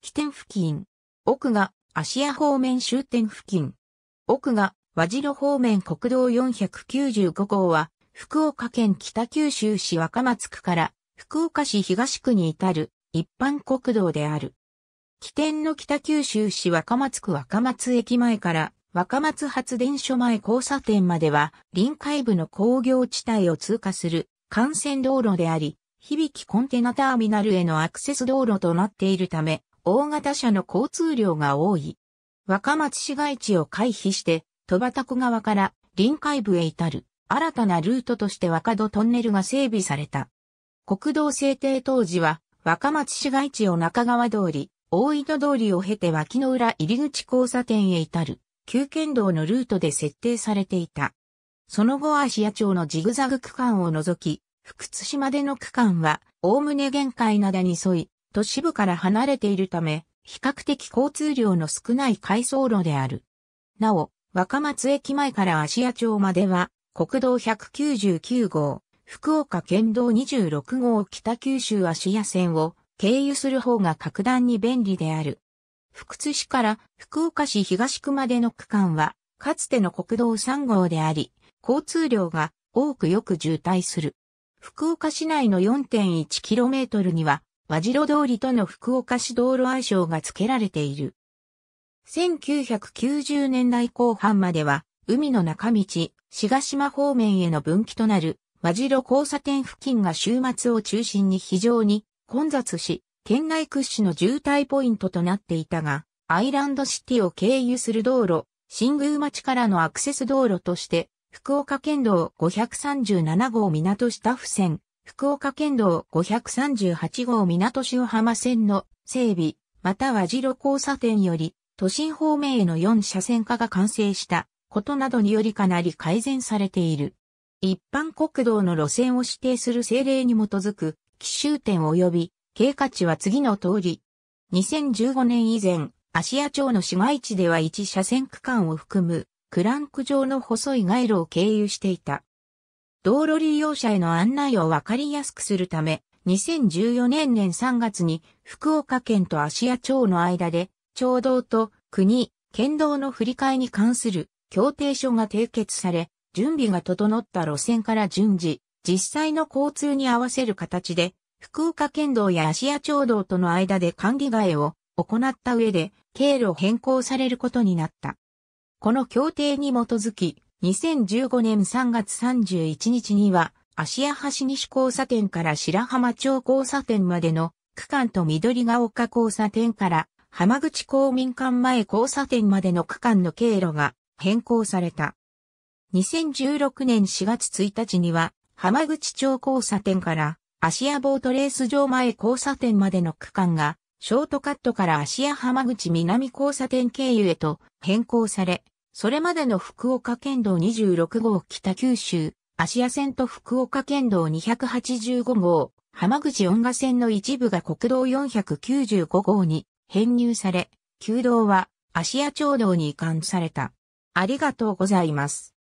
起点付近。奥が、芦屋方面終点付近。奥が、和白方面国道495号は、福岡県北九州市若松区から福岡市東区に至る一般国道である。起点の北九州市若松区若松駅前から若松発電所前交差点までは臨海部の工業地帯を通過する幹線道路であり、響きコンテナターミナルへのアクセス道路となっているため、大型車の交通量が多い。若松市街地を回避して、戸畑湖側から臨海部へ至る新たなルートとして若戸トンネルが整備された。国道制定当時は若松市街地を中川通り、大井戸通りを経て脇の裏入口交差点へ至る、旧県道のルートで設定されていた。その後は芦屋町のジグザグ区間を除き、福津島での区間は、おおむね限界灘に沿い、都市部から離れているため、比較的交通量の少ない回送路である。なお、若松駅前から芦屋町までは、国道199号、福岡県道26号北九州芦屋線を経由する方が格段に便利である。福津市から福岡市東区までの区間は、かつての国道3号であり、交通量が多くよく渋滞する。福岡市内の 4.1km には和白通りとの福岡市道路愛称が付けられている。1990年代後半までは、海の中道、志賀島方面への分岐となる、和白交差点付近が週末を中心に非常に混雑し、県内屈指の渋滞ポイントとなっていたが、アイランドシティを経由する道路、新宮町からのアクセス道路として、福岡県道537号港下付線、福岡県道538号港塩浜線の整備、または次路交差点より、都心方面への4車線化が完成したことなどによりかなり改善されている。一般国道の路線を指定する政令に基づく、奇襲点及び、経過値は次の通り。2015年以前、芦屋町の市街地では1車線区間を含む、クランク状の細い街路を経由していた。道路利用者への案内をわかりやすくするため、2014年年3月に福岡県と芦屋町の間で、町道と国、県道の振り替えに関する協定書が締結され、準備が整った路線から順次、実際の交通に合わせる形で、福岡県道や芦屋町道との間で管理替えを行った上で、経路変更されることになった。この協定に基づき、2015年3月31日には、芦屋橋西交差点から白浜町交差点までの区間と緑ヶ丘交差点から浜口公民館前交差点までの区間の経路が変更された。2016年4月1日には浜口町交差点から芦屋ボートレース場前交差点までの区間がショートカットから芦屋浜口南交差点経由へと変更され、それまでの福岡県道26号北九州、芦屋線と福岡県道285号、浜口恩賀線の一部が国道495号に編入され、旧道は芦屋町道に移管された。ありがとうございます。